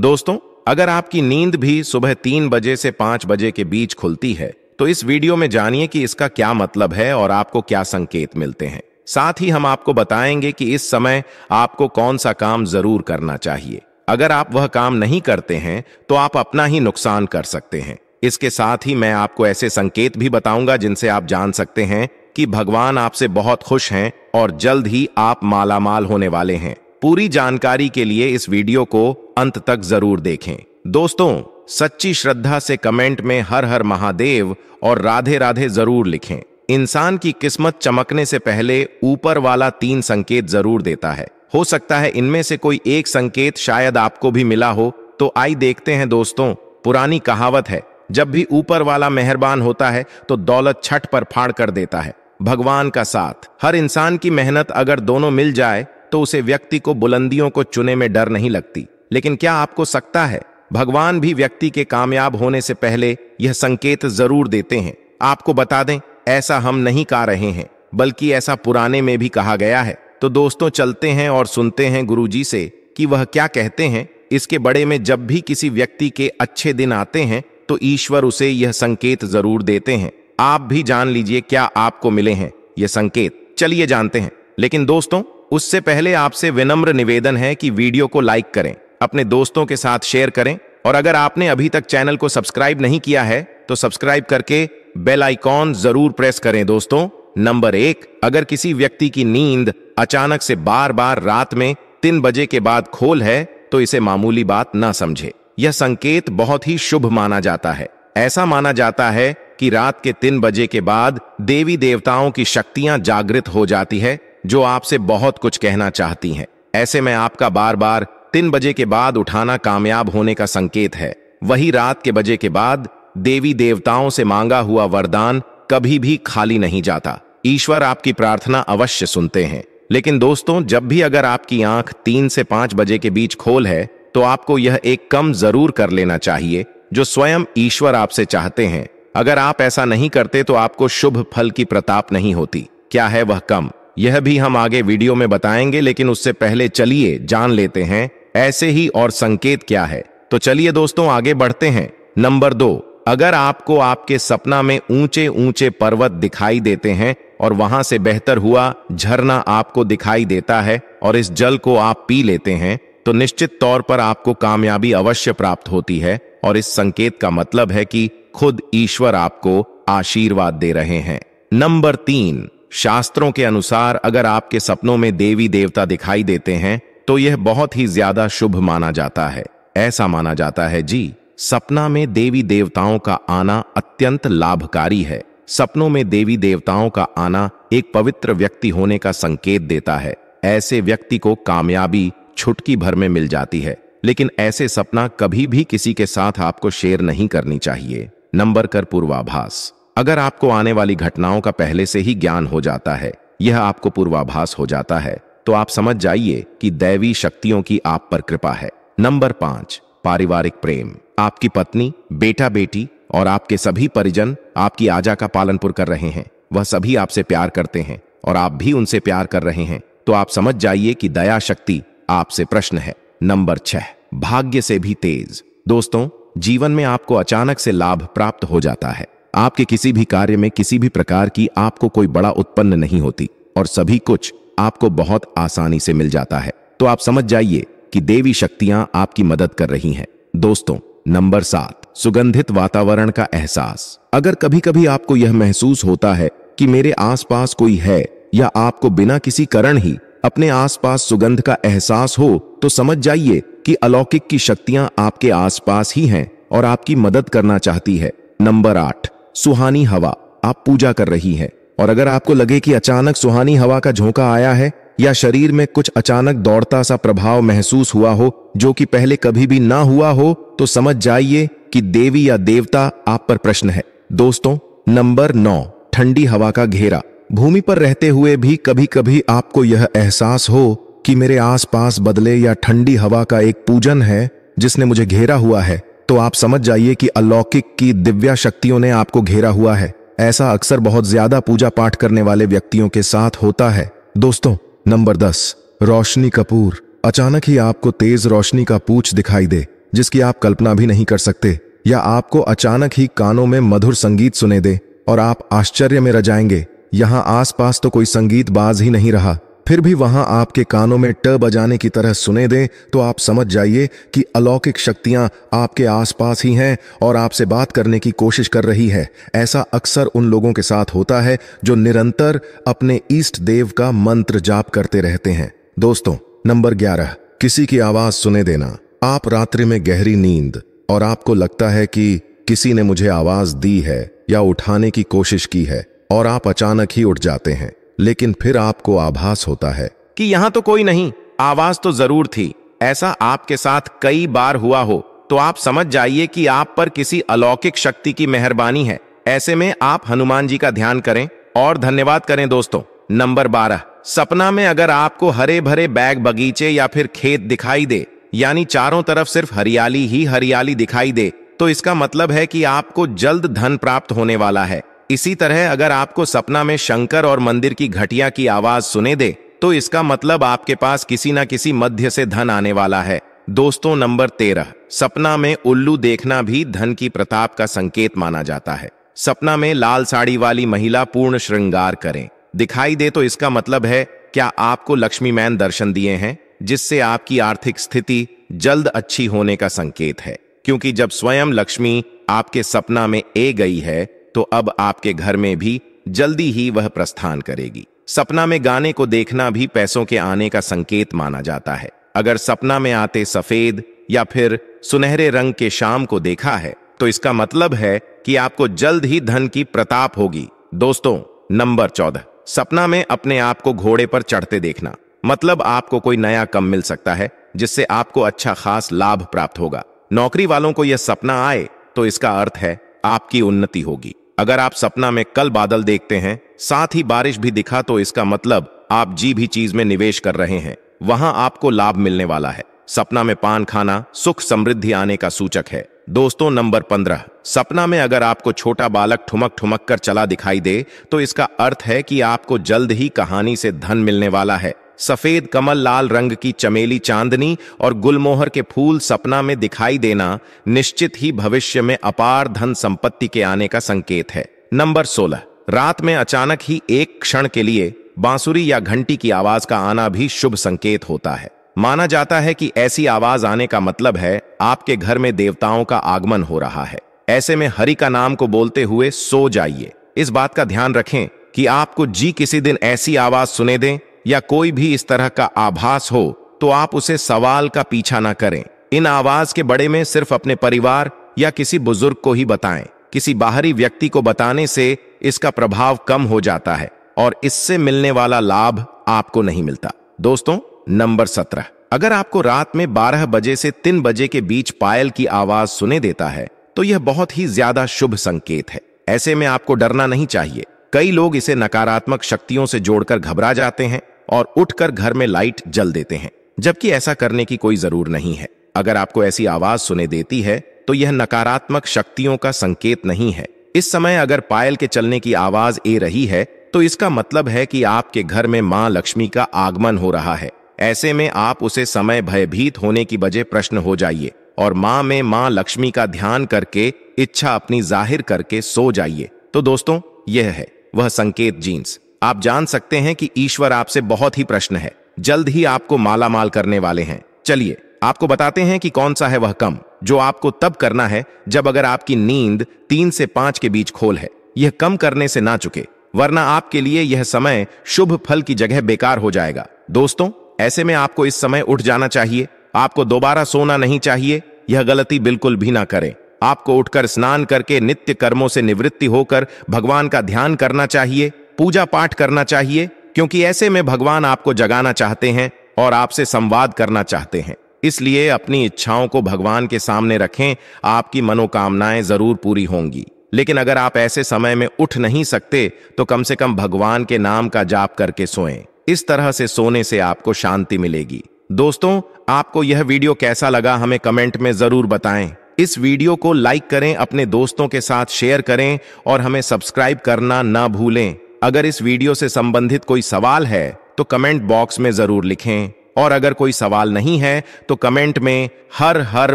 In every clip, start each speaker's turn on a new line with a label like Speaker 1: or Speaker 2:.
Speaker 1: दोस्तों अगर आपकी नींद भी सुबह तीन बजे से पांच बजे के बीच खुलती है तो इस वीडियो में जानिए कि इसका क्या मतलब है और आपको क्या संकेत मिलते हैं साथ ही हम आपको बताएंगे कि इस समय आपको कौन सा काम जरूर करना चाहिए अगर आप वह काम नहीं करते हैं तो आप अपना ही नुकसान कर सकते हैं इसके साथ ही मैं आपको ऐसे संकेत भी बताऊंगा जिनसे आप जान सकते हैं कि भगवान आपसे बहुत खुश हैं और जल्द ही आप मालामाल होने वाले हैं पूरी जानकारी के लिए इस वीडियो को अंत तक जरूर देखें दोस्तों सच्ची श्रद्धा से कमेंट में हर हर महादेव और राधे राधे जरूर लिखें इंसान की किस्मत चमकने से पहले ऊपर वाला तीन संकेत जरूर देता है हो सकता है इनमें से कोई एक संकेत शायद आपको भी मिला हो तो आई देखते हैं दोस्तों पुरानी कहावत है जब भी ऊपर वाला मेहरबान होता है तो दौलत छठ पर फाड़ कर देता है भगवान का साथ हर इंसान की मेहनत अगर दोनों मिल जाए तो उसे व्यक्ति को बुलंदियों को चुने में डर नहीं लगती लेकिन क्या आपको सकता है भगवान भी व्यक्ति के कामयाब होने से पहले यह संकेत जरूर देते हैं आपको बता दें ऐसा हम नहीं कह रहे हैं बल्कि ऐसा पुराने में भी कहा गया है तो दोस्तों चलते हैं और सुनते हैं गुरु से कि वह क्या कहते हैं इसके बड़े में जब भी किसी व्यक्ति के अच्छे दिन आते हैं तो ईश्वर उसे यह संकेत जरूर देते हैं आप भी जान लीजिए क्या आपको मिले हैं यह संकेत चलिए जानते हैं लेकिन दोस्तों उससे पहले आपसे विनम्र निवेदन है कि वीडियो को लाइक करें अपने दोस्तों के साथ शेयर करें और अगर आपने अभी तक चैनल को सब्सक्राइब नहीं किया है तो सब्सक्राइब करके बेल आइकॉन जरूर प्रेस करें दोस्तों नंबर एक अगर किसी व्यक्ति की नींद अचानक से बार बार रात में तीन बजे के बाद खोल है तो इसे मामूली बात ना समझे यह संकेत बहुत ही शुभ माना जाता है ऐसा माना जाता है कि रात के तीन बजे के बाद देवी देवताओं की शक्तियां जागृत हो जाती है जो आपसे बहुत कुछ कहना चाहती हैं ऐसे में आपका बार बार तीन बजे के बाद उठाना कामयाब होने का संकेत है वही रात के बजे के बाद देवी देवताओं से मांगा हुआ वरदान कभी भी खाली नहीं जाता ईश्वर आपकी प्रार्थना अवश्य सुनते हैं लेकिन दोस्तों जब भी अगर आपकी आंख तीन से पांच बजे के बीच खोल है तो आपको यह एक कम जरूर कर लेना चाहिए जो स्वयं ईश्वर आपसे चाहते हैं अगर आप ऐसा नहीं करते तो आपको शुभ फल की प्रताप नहीं होती क्या है वह कम यह भी हम आगे वीडियो में बताएंगे लेकिन उससे पहले चलिए जान लेते हैं ऐसे ही और संकेत क्या है तो चलिए दोस्तों आगे बढ़ते हैं नंबर दो अगर आपको आपके सपना में ऊंचे ऊंचे पर्वत दिखाई देते हैं और वहां से बेहतर हुआ झरना आपको दिखाई देता है और इस जल को आप पी लेते हैं तो निश्चित तौर पर आपको कामयाबी अवश्य प्राप्त होती है और इस संकेत का मतलब है कि खुद ईश्वर आपको आशीर्वाद दे रहे हैं नंबर तीन शास्त्रों के अनुसार अगर आपके सपनों में देवी देवता दिखाई देते हैं तो यह बहुत ही ज्यादा शुभ माना जाता है ऐसा माना जाता है जी सपना में देवी देवताओं का आना अत्यंत लाभकारी है सपनों में देवी देवताओं का आना एक पवित्र व्यक्ति होने का संकेत देता है ऐसे व्यक्ति को कामयाबी छुटकी भर में मिल जाती है लेकिन ऐसे सपना कभी भी किसी के साथ आपको शेयर नहीं करनी चाहिए नंबर कर पूर्वाभास अगर आपको आने वाली घटनाओं का पहले से ही ज्ञान हो जाता है यह आपको पूर्वाभास हो जाता है तो आप समझ जाइए कि दैवी शक्तियों की आप पर कृपा है नंबर पांच पारिवारिक प्रेम आपकी पत्नी बेटा बेटी और आपके सभी परिजन आपकी आजा का पालनपुर कर रहे हैं वह सभी आपसे प्यार करते हैं और आप भी उनसे प्यार कर रहे हैं तो आप समझ जाइए कि दया शक्ति आपसे प्रश्न है नंबर छह भाग्य से भी तेज दोस्तों जीवन में आपको अचानक से लाभ प्राप्त हो जाता है आपके किसी भी कार्य में किसी भी प्रकार की आपको कोई बड़ा उत्पन्न नहीं होती और सभी कुछ आपको बहुत आसानी से मिल जाता है तो आप समझ जाइए कि देवी शक्तियां आपकी मदद कर रही हैं दोस्तों नंबर सात सुगंधित वातावरण का एहसास अगर कभी कभी आपको यह महसूस होता है कि मेरे आसपास कोई है या आपको बिना किसी कारण ही अपने आसपास सुगंध का एहसास हो तो समझ जाइए कि अलौकिक की शक्तियां आपके आसपास ही हैं और आपकी मदद करना चाहती है नंबर आठ सुहानी हवा आप पूजा कर रही हैं और अगर आपको लगे कि अचानक सुहानी हवा का झोंका आया है या शरीर में कुछ अचानक दौड़ता सा प्रभाव महसूस हुआ हो जो कि पहले कभी भी ना हुआ हो तो समझ जाइए कि देवी या देवता आप पर प्रश्न है दोस्तों नंबर नौ ठंडी हवा का घेरा भूमि पर रहते हुए भी कभी कभी आपको यह एहसास हो कि मेरे आसपास बदले या ठंडी हवा का एक पूजन है जिसने मुझे घेरा हुआ है तो आप समझ जाइए कि अलौकिक की दिव्या शक्तियों ने आपको घेरा हुआ है ऐसा अक्सर बहुत ज्यादा पूजा पाठ करने वाले व्यक्तियों के साथ होता है दोस्तों नंबर दस रोशनी कपूर अचानक ही आपको तेज रोशनी का पूछ दिखाई दे जिसकी आप कल्पना भी नहीं कर सकते या आपको अचानक ही कानों में मधुर संगीत सुने दे और आप आश्चर्य में रह जाएंगे यहां आसपास तो कोई संगीत बाज ही नहीं रहा फिर भी वहां आपके कानों में ट बजाने की तरह सुने दें तो आप समझ जाइए कि अलौकिक शक्तियां आपके आसपास ही हैं और आपसे बात करने की कोशिश कर रही है ऐसा अक्सर उन लोगों के साथ होता है जो निरंतर अपने ईस्ट देव का मंत्र जाप करते रहते हैं दोस्तों नंबर ग्यारह किसी की आवाज सुने देना आप रात्रि में गहरी नींद और आपको लगता है कि किसी ने मुझे आवाज दी है या उठाने की कोशिश की है और आप अचानक ही उठ जाते हैं लेकिन फिर आपको आभास होता है कि यहाँ तो कोई नहीं आवाज तो जरूर थी ऐसा आपके साथ कई बार हुआ हो तो आप समझ जाइए कि आप पर किसी अलौकिक शक्ति की मेहरबानी है ऐसे में आप हनुमान जी का ध्यान करें और धन्यवाद करें दोस्तों नंबर बारह सपना में अगर आपको हरे भरे बैग बगीचे या फिर खेत दिखाई दे यानी चारों तरफ सिर्फ हरियाली ही हरियाली दिखाई दे तो इसका मतलब है कि आपको जल्द धन प्राप्त होने वाला है इसी तरह अगर आपको सपना में शंकर और मंदिर की घटिया की आवाज सुने दे तो इसका मतलब आपके पास किसी ना किसी मध्य से धन आने वाला है दोस्तों नंबर तेरह सपना में उल्लू देखना भी धन की प्रताप का संकेत माना जाता है सपना में लाल साड़ी वाली महिला पूर्ण श्रृंगार करें दिखाई दे तो इसका मतलब है क्या आपको लक्ष्मी मैन दर्शन दिए हैं जिससे आपकी आर्थिक स्थिति जल्द अच्छी होने का संकेत है क्योंकि जब स्वयं लक्ष्मी आपके सपना में ए गई है तो अब आपके घर में भी जल्दी ही वह प्रस्थान करेगी सपना में गाने को देखना भी पैसों के आने का संकेत माना जाता है अगर सपना में आते सफेद या फिर सुनहरे रंग के शाम को देखा है तो इसका मतलब है कि आपको जल्द ही धन की प्रताप होगी दोस्तों नंबर चौदह सपना में अपने आप को घोड़े पर चढ़ते देखना मतलब आपको कोई नया कम मिल सकता है जिससे आपको अच्छा खास लाभ प्राप्त होगा नौकरी वालों को यह सपना आए तो इसका अर्थ है आपकी उन्नति होगी अगर आप सपना में कल बादल देखते हैं साथ ही बारिश भी दिखा तो इसका मतलब आप जी भी चीज में निवेश कर रहे हैं वहां आपको लाभ मिलने वाला है सपना में पान खाना सुख समृद्धि आने का सूचक है दोस्तों नंबर पंद्रह सपना में अगर आपको छोटा बालक ठुमक ठुमक कर चला दिखाई दे तो इसका अर्थ है कि आपको जल्द ही कहानी से धन मिलने वाला है सफेद कमल लाल रंग की चमेली चांदनी और गुलमोहर के फूल सपना में दिखाई देना निश्चित ही भविष्य में अपार धन संपत्ति के आने का संकेत है नंबर सोलह रात में अचानक ही एक क्षण के लिए बांसुरी या घंटी की आवाज का आना भी शुभ संकेत होता है माना जाता है कि ऐसी आवाज आने का मतलब है आपके घर में देवताओं का आगमन हो रहा है ऐसे में हरि का नाम को बोलते हुए सो जाइए इस बात का ध्यान रखें कि आपको जी किसी दिन ऐसी आवाज सुने दें या कोई भी इस तरह का आभास हो तो आप उसे सवाल का पीछा ना करें इन आवाज के बड़े में सिर्फ अपने परिवार या किसी बुजुर्ग को ही बताएं किसी बाहरी व्यक्ति को बताने से इसका प्रभाव कम हो जाता है और इससे मिलने वाला लाभ आपको नहीं मिलता दोस्तों नंबर सत्रह अगर आपको रात में बारह बजे से तीन बजे के बीच पायल की आवाज सुने देता है तो यह बहुत ही ज्यादा शुभ संकेत है ऐसे में आपको डरना नहीं चाहिए कई लोग इसे नकारात्मक शक्तियों से जोड़कर घबरा जाते हैं और उठकर घर में लाइट जल देते हैं जबकि ऐसा करने की कोई जरूर नहीं है अगर आपको ऐसी आवाज सुने देती है तो यह नकारात्मक शक्तियों का संकेत नहीं है इस समय अगर पायल के चलने की आवाज ए रही है तो इसका मतलब है कि आपके घर में मां लक्ष्मी का आगमन हो रहा है ऐसे में आप उसे समय भयभीत होने की बजे प्रश्न हो जाइए और मां में मां लक्ष्मी का ध्यान करके इच्छा अपनी जाहिर करके सो जाइए तो दोस्तों यह है वह संकेत जीन्स आप जान सकते हैं कि ईश्वर आपसे बहुत ही प्रश्न है जल्द ही आपको माला माल करने वाले हैं चलिए आपको बताते हैं कि कौन सा है वह कम जो आपको तब करना है जब अगर आपकी नींद तीन से पांच के बीच खोल है यह कम करने से ना चुके वरना आपके लिए यह समय शुभ फल की जगह बेकार हो जाएगा दोस्तों ऐसे में आपको इस समय उठ जाना चाहिए आपको दोबारा सोना नहीं चाहिए यह गलती बिल्कुल भी ना करें आपको उठकर स्नान करके नित्य कर्मों से निवृत्ति होकर भगवान का ध्यान करना चाहिए पूजा पाठ करना चाहिए क्योंकि ऐसे में भगवान आपको जगाना चाहते हैं और आपसे संवाद करना चाहते हैं इसलिए अपनी इच्छाओं को भगवान के सामने रखें आपकी मनोकामनाएं जरूर पूरी होंगी लेकिन अगर आप ऐसे समय में उठ नहीं सकते तो कम से कम भगवान के नाम का जाप करके सोएं इस तरह से सोने से आपको शांति मिलेगी दोस्तों आपको यह वीडियो कैसा लगा हमें कमेंट में जरूर बताएं इस वीडियो को लाइक करें अपने दोस्तों के साथ शेयर करें और हमें सब्सक्राइब करना ना भूलें अगर इस वीडियो से संबंधित कोई सवाल है तो कमेंट बॉक्स में जरूर लिखें और अगर कोई सवाल नहीं है तो कमेंट में हर हर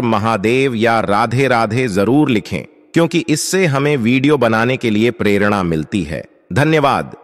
Speaker 1: महादेव या राधे राधे जरूर लिखें क्योंकि इससे हमें वीडियो बनाने के लिए प्रेरणा मिलती है धन्यवाद